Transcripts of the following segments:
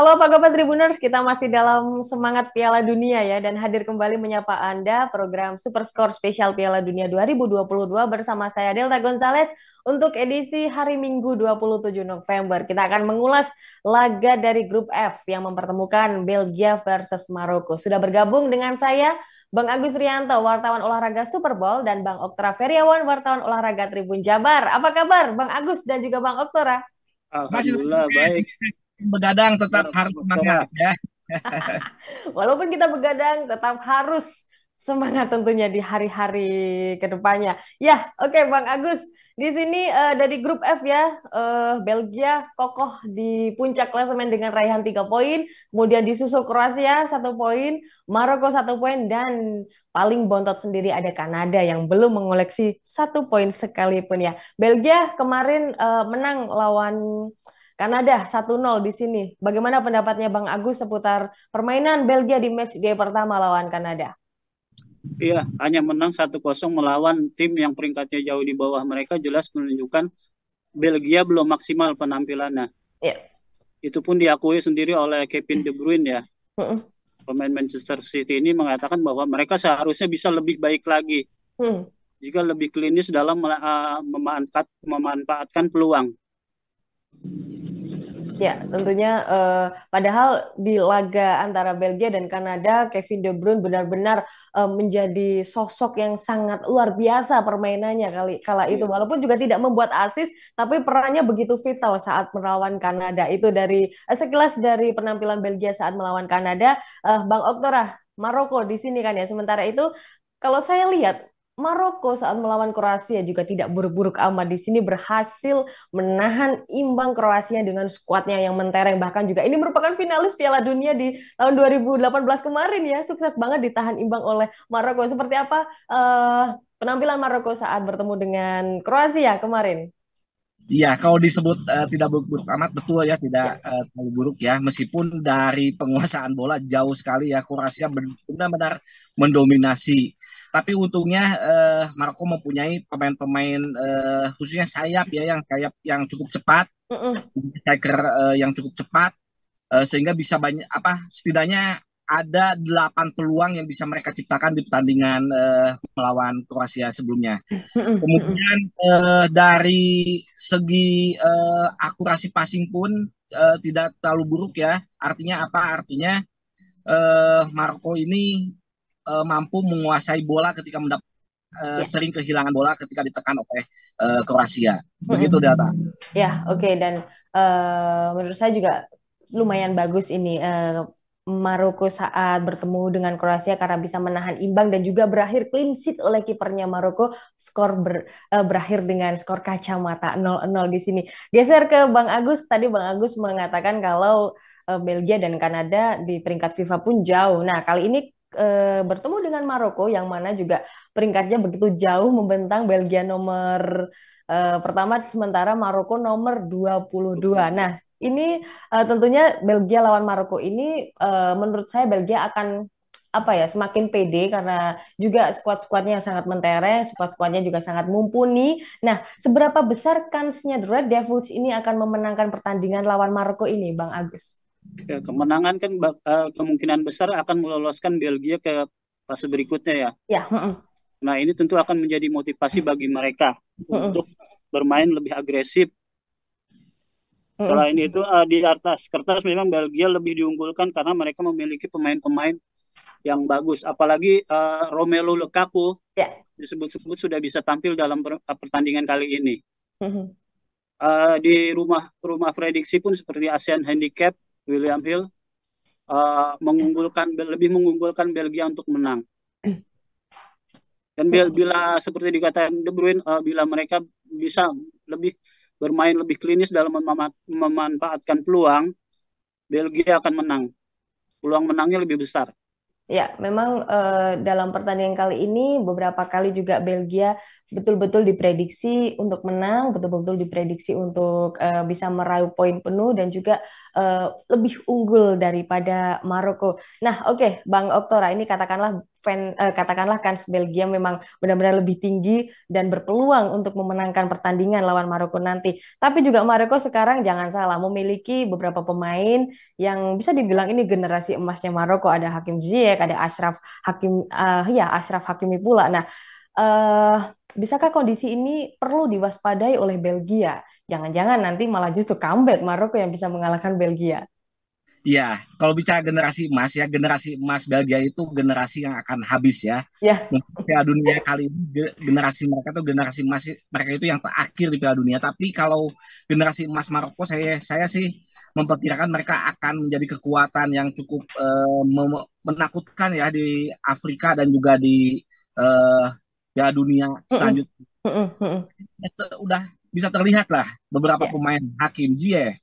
Halo Pak kabar Tribuners, kita masih dalam semangat Piala Dunia ya dan hadir kembali menyapa Anda program Super Score Spesial Piala Dunia 2022 bersama saya Delta Gonzales untuk edisi hari Minggu 27 November. Kita akan mengulas laga dari grup F yang mempertemukan Belgia versus Maroko. Sudah bergabung dengan saya Bang Agus Rianto, wartawan olahraga Super Bowl dan Bang Oktora Feriawan, wartawan olahraga Tribun Jabar. Apa kabar Bang Agus dan juga Bang Oktora? Alhamdulillah baik begadang tetap harus semangat ya. Walaupun kita begadang tetap harus semangat tentunya di hari-hari kedepannya. Ya, oke okay, Bang Agus. Di sini uh, dari grup F ya, uh, Belgia kokoh di puncak klasemen dengan raihan 3 poin, kemudian disusul Kroasia 1 poin, Maroko 1 poin dan paling bontot sendiri ada Kanada yang belum mengoleksi satu poin sekalipun ya. Belgia kemarin uh, menang lawan Kanada 1-0 di sini. Bagaimana pendapatnya Bang Agus seputar permainan Belgia di match game pertama lawan Kanada? Iya, hanya menang 1-0 melawan tim yang peringkatnya jauh di bawah mereka jelas menunjukkan Belgia belum maksimal penampilannya. Iya. Itu pun diakui sendiri oleh Kevin De Bruyne ya. Pemain Manchester City ini mengatakan bahwa mereka seharusnya bisa lebih baik lagi. Mm. Jika lebih klinis dalam uh, memanfaatkan peluang. Ya, tentunya uh, padahal di laga antara Belgia dan Kanada, Kevin De Bruyne benar-benar uh, menjadi sosok yang sangat luar biasa permainannya kali kala itu. Ya. Walaupun juga tidak membuat asis tapi perannya begitu vital saat melawan Kanada. Itu dari uh, sekilas dari penampilan Belgia saat melawan Kanada. Uh, Bang Oktora, Maroko di sini kan ya. Sementara itu kalau saya lihat Maroko saat melawan Kroasia juga tidak buruk-buruk amat di sini berhasil menahan imbang Kroasia dengan skuadnya yang mentereng bahkan juga ini merupakan finalis Piala Dunia di tahun 2018 kemarin ya sukses banget ditahan imbang oleh Maroko seperti apa uh, penampilan Maroko saat bertemu dengan Kroasia kemarin? Iya, kalau disebut uh, tidak buruk-buruk amat betul ya, tidak uh, terlalu buruk ya. Meskipun dari penguasaan bola jauh sekali ya, Kroasia benar-benar mendominasi tapi untungnya eh, Marco mempunyai pemain-pemain eh, khususnya sayap ya yang sayap yang cukup cepat, mm -mm. striker eh, yang cukup cepat eh, sehingga bisa banyak apa setidaknya ada delapan peluang yang bisa mereka ciptakan di pertandingan uh, melawan Kroasia sebelumnya. Kemudian uh, dari segi uh, akurasi passing pun uh, tidak terlalu buruk ya. Artinya apa? Artinya uh, Marco ini uh, mampu menguasai bola ketika mendapat Uh, eh, yeah. sering kehilangan bola ketika ditekan oleh uh, Kroasia. Begitu data. Ya, oke okay. dan uh, menurut saya juga lumayan bagus ini uh, Maroko saat bertemu dengan Kroasia karena bisa menahan imbang dan juga berakhir clean sheet oleh kipernya Maroko. Skor ber, uh, berakhir dengan skor kacamata 0-0 di sini. Geser ke Bang Agus, tadi Bang Agus mengatakan kalau uh, Belgia dan Kanada di peringkat FIFA pun jauh. Nah, kali ini e, bertemu dengan Maroko yang mana juga peringkatnya begitu jauh membentang Belgia nomor e, pertama sementara Maroko nomor 22. Nah, ini e, tentunya Belgia lawan Maroko ini e, menurut saya Belgia akan apa ya semakin pede karena juga skuad-skuadnya sangat mentereng, skuad-skuadnya juga sangat mumpuni. Nah, seberapa besar kansnya The Red Devils ini akan memenangkan pertandingan lawan Maroko ini, Bang Agus? kemenangan kan uh, kemungkinan besar akan meloloskan Belgia ke fase berikutnya ya. Ya. Uh -uh. Nah ini tentu akan menjadi motivasi bagi mereka uh untuk bermain lebih agresif. Selain itu eh, di atas kertas memang Belgia lebih diunggulkan karena mereka memiliki pemain-pemain yang bagus. Apalagi uh, Romelu Lukaku ya. disebut-sebut sudah bisa tampil dalam pertandingan kali ini. Uh, di rumah rumah prediksi pun seperti ASEAN Handicap William Hill uh, eh, mengunggulkan lebih mengunggulkan Belgia untuk menang. Dan bila, bila seperti dikatakan De Bruyne uh, bila mereka bisa lebih bermain lebih klinis dalam memanfaatkan peluang, Belgia akan menang. Peluang menangnya lebih besar. Ya, memang uh, dalam pertandingan kali ini beberapa kali juga Belgia betul-betul diprediksi untuk menang, betul-betul diprediksi untuk uh, bisa meraih poin penuh dan juga uh, lebih unggul daripada Maroko. Nah, oke, okay, Bang Oktora, ini katakanlah fan, uh, katakanlah kans Belgia memang benar-benar lebih tinggi dan berpeluang untuk memenangkan pertandingan lawan Maroko nanti. Tapi juga Maroko sekarang jangan salah memiliki beberapa pemain yang bisa dibilang ini generasi emasnya Maroko. Ada Hakim Ziyech, ada Ashraf Hakim, uh, ya Ashraf Hakimi pula. Nah uh, bisakah kondisi ini perlu diwaspadai oleh Belgia? Jangan-jangan nanti malah justru comeback Maroko yang bisa mengalahkan Belgia. Ya, kalau bicara generasi emas ya, generasi emas Belgia itu generasi yang akan habis ya. Ya. Piala Dunia kali ini generasi mereka itu generasi emas mereka itu yang terakhir di Piala Dunia. Tapi kalau generasi emas Maroko saya saya sih memperkirakan mereka akan menjadi kekuatan yang cukup uh, menakutkan ya di Afrika dan juga di uh, ya Dunia selanjutnya. -mm. uh, uh, Udah bisa terlihat lah beberapa yeah. pemain Hakim Jie,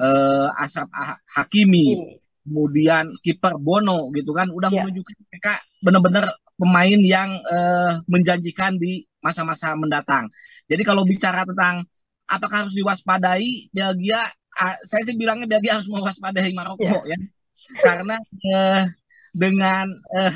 uh, Asap Hakimi, kemudian kiper Bono gitu kan udah yeah. menunjukkan mereka benar-benar pemain yang uh, menjanjikan di masa-masa mendatang. Jadi kalau bicara tentang apakah harus diwaspadai Belgia, uh, saya sih bilangnya Belgia harus mewaspadai Maroko yeah. ya, karena uh, dengan uh,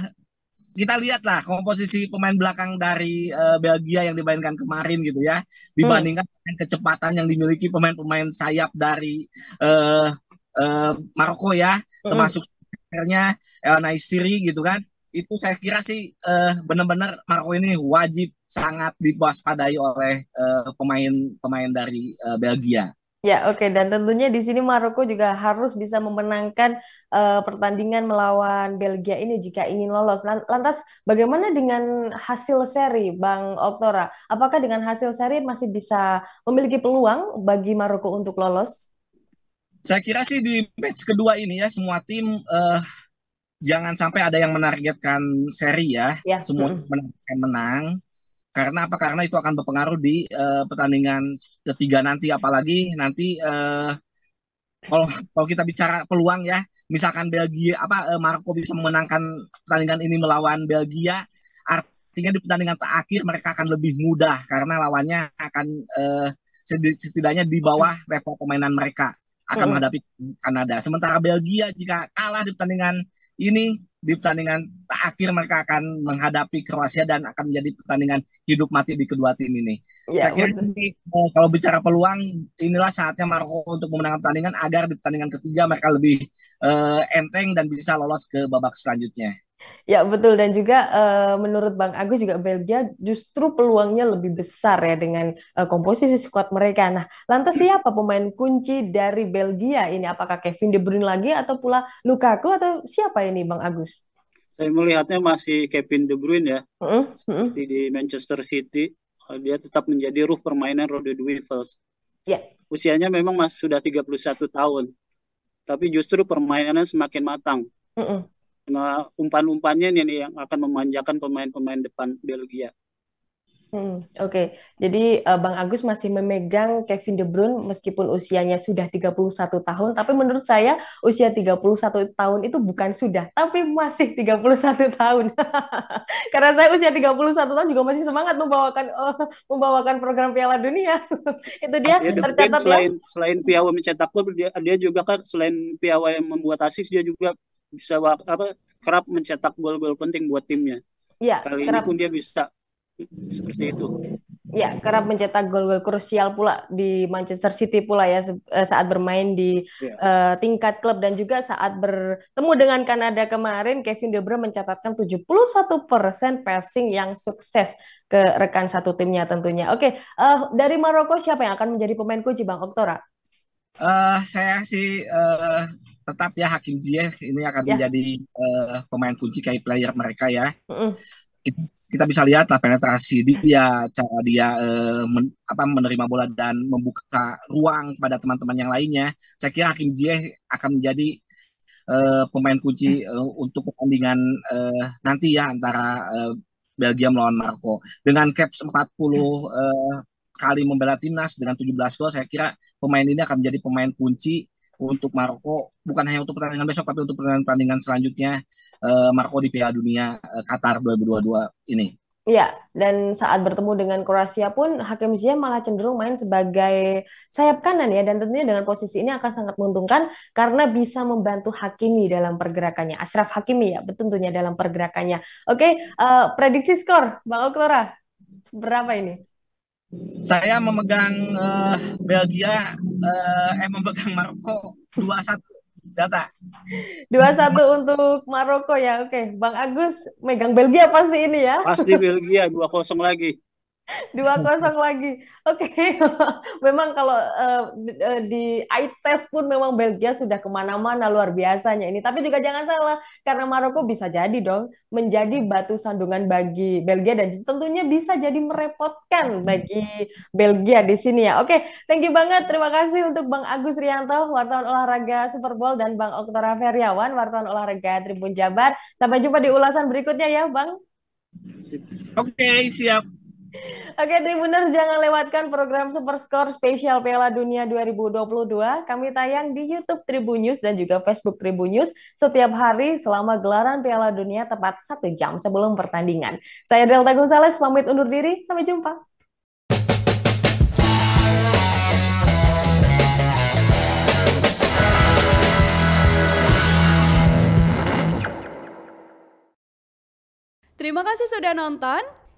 kita lihatlah komposisi pemain belakang dari uh, Belgia yang dimainkan kemarin gitu ya dibandingkan hmm. dengan kecepatan yang dimiliki pemain-pemain sayap dari uh, uh, Maroko ya hmm. termasuk akhirnya El Naisiri gitu kan itu saya kira sih uh, benar-benar Maroko ini wajib sangat dipuaspadai oleh pemain-pemain uh, dari uh, Belgia. Ya, oke. Okay. Dan tentunya di sini Maroko juga harus bisa memenangkan uh, pertandingan melawan Belgia ini jika ingin lolos. Lantas, bagaimana dengan hasil seri, Bang Oktora? Apakah dengan hasil seri masih bisa memiliki peluang bagi Maroko untuk lolos? Saya kira sih di match kedua ini ya semua tim uh, jangan sampai ada yang menargetkan seri ya. ya. Semua hmm. menargetkan menang. Karena apa? Karena itu akan berpengaruh di uh, pertandingan ketiga nanti, apalagi nanti uh, kalau kalau kita bicara peluang ya, misalkan Belgia apa uh, eh, Marco bisa memenangkan pertandingan ini melawan Belgia, artinya di pertandingan terakhir mereka akan lebih mudah karena lawannya akan uh, setidaknya di bawah level pemainan mereka akan hmm. menghadapi Kanada. Sementara Belgia jika kalah di pertandingan ini di pertandingan terakhir mereka akan menghadapi Kroasia dan akan menjadi pertandingan hidup mati di kedua tim ini. Ya, Saya kira ini, eh, kalau bicara peluang inilah saatnya Maroko untuk memenangkan pertandingan agar di pertandingan ketiga mereka lebih uh, enteng dan bisa lolos ke babak selanjutnya. Ya betul dan juga uh, menurut Bang Agus juga Belgia justru peluangnya lebih besar ya dengan uh, komposisi skuad mereka. Nah, lantas hmm. siapa pemain kunci dari Belgia ini? Apakah Kevin De Bruyne lagi atau pula Lukaku atau siapa ini Bang Agus? Saya melihatnya masih Kevin De Bruyne ya. Uh Seperti di Manchester City, eh, dia tetap menjadi ruh permainan Rodri Ya. Yeah. Usianya memang masih sudah 31 tahun. Tapi justru permainannya semakin matang. Uh Nah, umpan-umpannya nih yang akan memanjakan pemain-pemain depan Belgia. Hmm, Oke, okay. jadi uh, Bang Agus masih memegang Kevin De Bruyne meskipun usianya sudah 31 tahun, tapi menurut saya usia 31 tahun itu bukan sudah, tapi masih 31 tahun. Karena saya usia 31 tahun juga masih semangat membawakan uh, membawakan program Piala Dunia. itu dia iya, tercatat selain ya. selain piawai mencetak gol dia, dia juga kan selain piawai yang membuat asis dia juga bisa apa kerap mencetak gol-gol penting buat timnya. Iya. Kali kerap. ini pun dia bisa seperti itu. Ya, kerap mencetak gol-gol krusial pula di Manchester City pula ya eh, saat bermain di ya. uh, tingkat klub dan juga saat bertemu dengan Kanada kemarin Kevin De Bruyne mencatatkan 71% passing yang sukses ke rekan satu timnya tentunya. Oke, uh, dari Maroko siapa yang akan menjadi pemain kunci Bang Oktora? Uh, saya sih uh, tetap ya Hakim Ziyech ini akan yeah. menjadi uh, pemain kunci kayak player mereka ya. Mm kita, kita bisa lihat lah penetrasi dia, cara dia uh, men, apa menerima bola dan membuka ruang pada teman-teman yang lainnya. Saya kira Hakim Ziyech akan menjadi uh, pemain kunci uh, untuk pertandingan uh, nanti ya antara uh, Belgia melawan Maroko. Dengan caps 40 uh, mm. kali membela timnas dengan 17 gol, saya kira pemain ini akan menjadi pemain kunci untuk Maroko bukan hanya untuk pertandingan besok tapi untuk pertandingan-pertandingan selanjutnya uh, Maroko di Piala Dunia uh, Qatar 2022 ini. Iya, dan saat bertemu dengan Kroasia pun Hakim Ziyech malah cenderung main sebagai sayap kanan ya dan tentunya dengan posisi ini akan sangat menguntungkan karena bisa membantu Hakimi dalam pergerakannya. Ashraf Hakimi ya, tentunya dalam pergerakannya. Oke, uh, prediksi skor Bang Oklora berapa ini? Saya memegang uh, Belgia uh, eh memegang Maroko 2-1 data. 2-1 untuk Maroko ya. Oke, okay. Bang Agus megang Belgia pasti ini ya. Pasti Belgia 2-0 lagi dua kosong lagi. Oke, okay. memang kalau uh, di eye test pun memang Belgia sudah kemana-mana luar biasanya ini. Tapi juga jangan salah karena Maroko bisa jadi dong menjadi batu sandungan bagi Belgia dan tentunya bisa jadi merepotkan bagi Belgia di sini ya. Oke, okay. thank you banget. Terima kasih untuk Bang Agus Rianto, wartawan olahraga Super Bowl dan Bang Oktora Feriawan, wartawan olahraga Tribun Jabar. Sampai jumpa di ulasan berikutnya ya, Bang. Oke, okay, siap. Oke Tribuners, jangan lewatkan program Super Score spesial Piala Dunia 2022. Kami tayang di YouTube Tribun News dan juga Facebook Tribun News setiap hari selama gelaran Piala Dunia tepat satu jam sebelum pertandingan. Saya Delta Gonzalez, pamit undur diri. Sampai jumpa. Terima kasih sudah nonton.